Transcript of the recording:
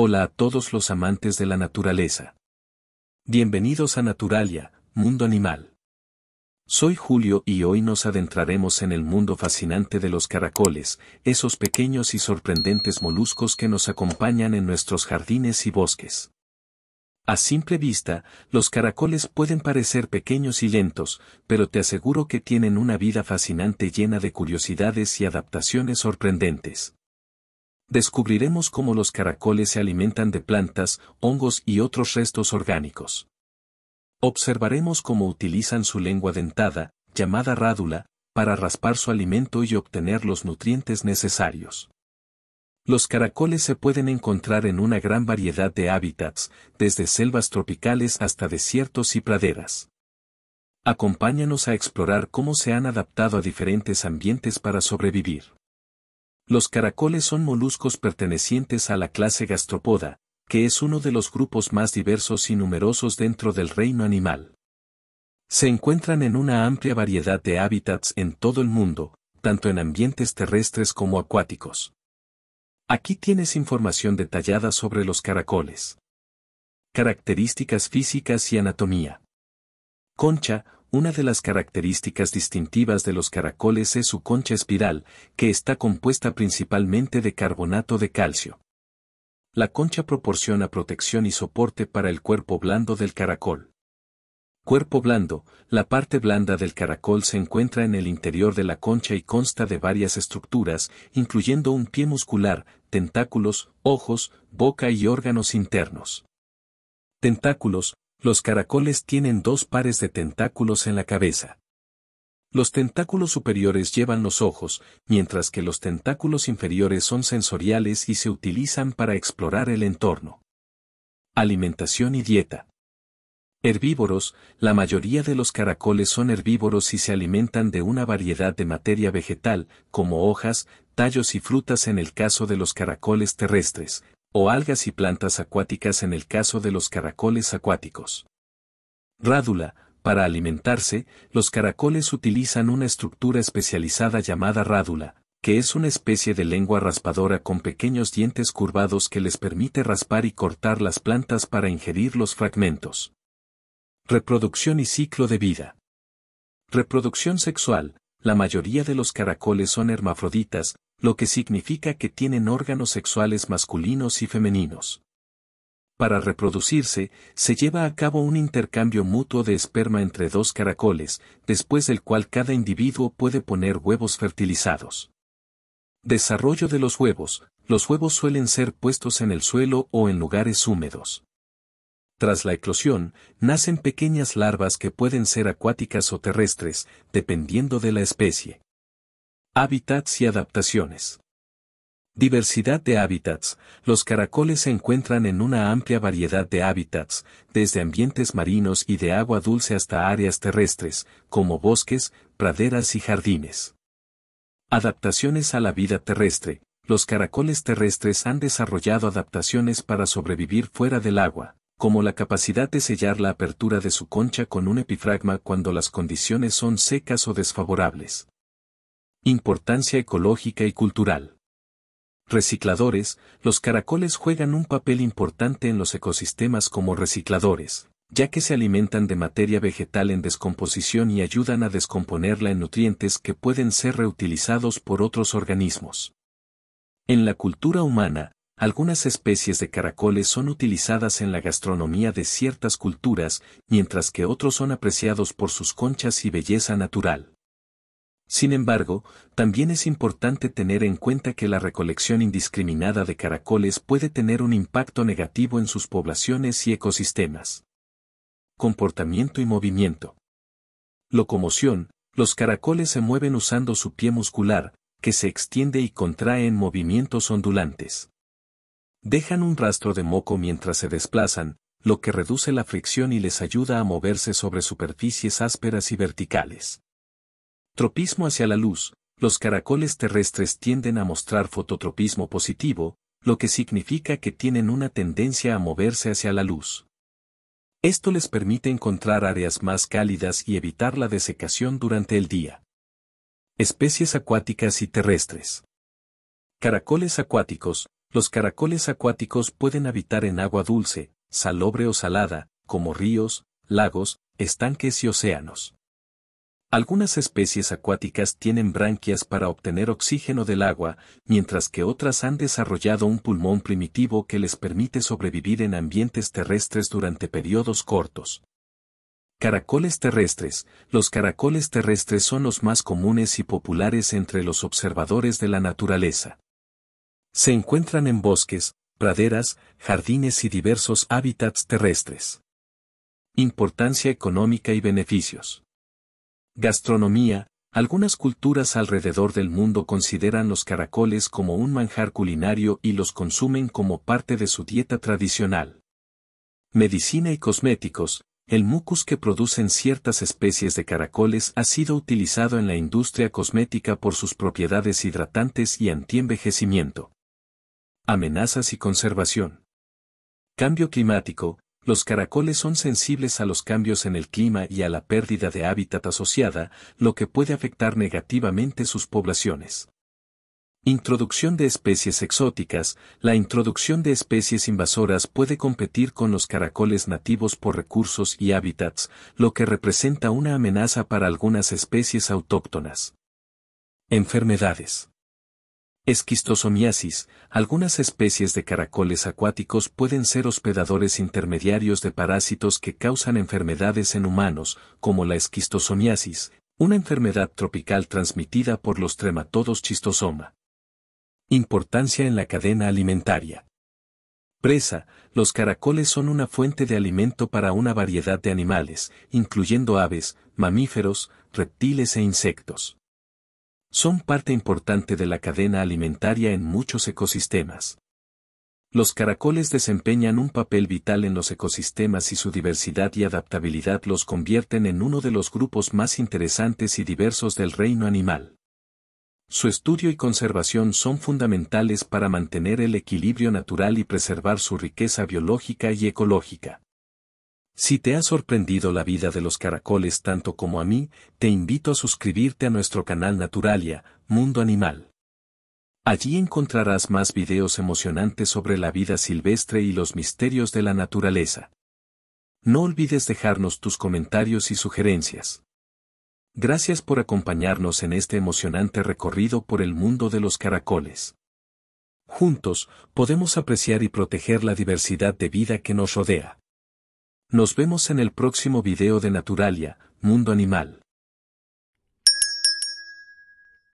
Hola a todos los amantes de la naturaleza. Bienvenidos a Naturalia, Mundo Animal. Soy Julio y hoy nos adentraremos en el mundo fascinante de los caracoles, esos pequeños y sorprendentes moluscos que nos acompañan en nuestros jardines y bosques. A simple vista, los caracoles pueden parecer pequeños y lentos, pero te aseguro que tienen una vida fascinante llena de curiosidades y adaptaciones sorprendentes descubriremos cómo los caracoles se alimentan de plantas, hongos y otros restos orgánicos. Observaremos cómo utilizan su lengua dentada, llamada rádula, para raspar su alimento y obtener los nutrientes necesarios. Los caracoles se pueden encontrar en una gran variedad de hábitats, desde selvas tropicales hasta desiertos y praderas. Acompáñanos a explorar cómo se han adaptado a diferentes ambientes para sobrevivir. Los caracoles son moluscos pertenecientes a la clase gastropoda, que es uno de los grupos más diversos y numerosos dentro del reino animal. Se encuentran en una amplia variedad de hábitats en todo el mundo, tanto en ambientes terrestres como acuáticos. Aquí tienes información detallada sobre los caracoles. Características físicas y anatomía. Concha, una de las características distintivas de los caracoles es su concha espiral, que está compuesta principalmente de carbonato de calcio. La concha proporciona protección y soporte para el cuerpo blando del caracol. Cuerpo blando, la parte blanda del caracol se encuentra en el interior de la concha y consta de varias estructuras, incluyendo un pie muscular, tentáculos, ojos, boca y órganos internos. Tentáculos, los caracoles tienen dos pares de tentáculos en la cabeza. Los tentáculos superiores llevan los ojos, mientras que los tentáculos inferiores son sensoriales y se utilizan para explorar el entorno. Alimentación y dieta. Herbívoros, la mayoría de los caracoles son herbívoros y se alimentan de una variedad de materia vegetal, como hojas, tallos y frutas en el caso de los caracoles terrestres, o algas y plantas acuáticas en el caso de los caracoles acuáticos. Rádula, para alimentarse, los caracoles utilizan una estructura especializada llamada rádula, que es una especie de lengua raspadora con pequeños dientes curvados que les permite raspar y cortar las plantas para ingerir los fragmentos. Reproducción y ciclo de vida. Reproducción sexual. La mayoría de los caracoles son hermafroditas, lo que significa que tienen órganos sexuales masculinos y femeninos. Para reproducirse, se lleva a cabo un intercambio mutuo de esperma entre dos caracoles, después del cual cada individuo puede poner huevos fertilizados. Desarrollo de los huevos. Los huevos suelen ser puestos en el suelo o en lugares húmedos. Tras la eclosión, nacen pequeñas larvas que pueden ser acuáticas o terrestres, dependiendo de la especie. Hábitats y adaptaciones. Diversidad de hábitats. Los caracoles se encuentran en una amplia variedad de hábitats, desde ambientes marinos y de agua dulce hasta áreas terrestres, como bosques, praderas y jardines. Adaptaciones a la vida terrestre. Los caracoles terrestres han desarrollado adaptaciones para sobrevivir fuera del agua, como la capacidad de sellar la apertura de su concha con un epifragma cuando las condiciones son secas o desfavorables. Importancia ecológica y cultural. Recicladores, los caracoles juegan un papel importante en los ecosistemas como recicladores, ya que se alimentan de materia vegetal en descomposición y ayudan a descomponerla en nutrientes que pueden ser reutilizados por otros organismos. En la cultura humana, algunas especies de caracoles son utilizadas en la gastronomía de ciertas culturas, mientras que otros son apreciados por sus conchas y belleza natural. Sin embargo, también es importante tener en cuenta que la recolección indiscriminada de caracoles puede tener un impacto negativo en sus poblaciones y ecosistemas. Comportamiento y movimiento. Locomoción. Los caracoles se mueven usando su pie muscular, que se extiende y contrae en movimientos ondulantes. Dejan un rastro de moco mientras se desplazan, lo que reduce la fricción y les ayuda a moverse sobre superficies ásperas y verticales. Tropismo hacia la luz. Los caracoles terrestres tienden a mostrar fototropismo positivo, lo que significa que tienen una tendencia a moverse hacia la luz. Esto les permite encontrar áreas más cálidas y evitar la desecación durante el día. Especies acuáticas y terrestres. Caracoles acuáticos, los caracoles acuáticos pueden habitar en agua dulce, salobre o salada, como ríos, lagos, estanques y océanos. Algunas especies acuáticas tienen branquias para obtener oxígeno del agua, mientras que otras han desarrollado un pulmón primitivo que les permite sobrevivir en ambientes terrestres durante periodos cortos. Caracoles terrestres. Los caracoles terrestres son los más comunes y populares entre los observadores de la naturaleza. Se encuentran en bosques, praderas, jardines y diversos hábitats terrestres. Importancia económica y beneficios. Gastronomía. Algunas culturas alrededor del mundo consideran los caracoles como un manjar culinario y los consumen como parte de su dieta tradicional. Medicina y cosméticos. El mucus que producen ciertas especies de caracoles ha sido utilizado en la industria cosmética por sus propiedades hidratantes y antienvejecimiento. Amenazas y conservación. Cambio climático. Los caracoles son sensibles a los cambios en el clima y a la pérdida de hábitat asociada, lo que puede afectar negativamente sus poblaciones. Introducción de especies exóticas. La introducción de especies invasoras puede competir con los caracoles nativos por recursos y hábitats, lo que representa una amenaza para algunas especies autóctonas. Enfermedades. Esquistosomiasis. Algunas especies de caracoles acuáticos pueden ser hospedadores intermediarios de parásitos que causan enfermedades en humanos, como la esquistosomiasis, una enfermedad tropical transmitida por los trematodos chistosoma. Importancia en la cadena alimentaria. Presa, los caracoles son una fuente de alimento para una variedad de animales, incluyendo aves, mamíferos, reptiles e insectos. Son parte importante de la cadena alimentaria en muchos ecosistemas. Los caracoles desempeñan un papel vital en los ecosistemas y su diversidad y adaptabilidad los convierten en uno de los grupos más interesantes y diversos del reino animal. Su estudio y conservación son fundamentales para mantener el equilibrio natural y preservar su riqueza biológica y ecológica. Si te ha sorprendido la vida de los caracoles tanto como a mí, te invito a suscribirte a nuestro canal Naturalia, Mundo Animal. Allí encontrarás más videos emocionantes sobre la vida silvestre y los misterios de la naturaleza. No olvides dejarnos tus comentarios y sugerencias. Gracias por acompañarnos en este emocionante recorrido por el mundo de los caracoles. Juntos, podemos apreciar y proteger la diversidad de vida que nos rodea. Nos vemos en el próximo video de Naturalia, Mundo Animal.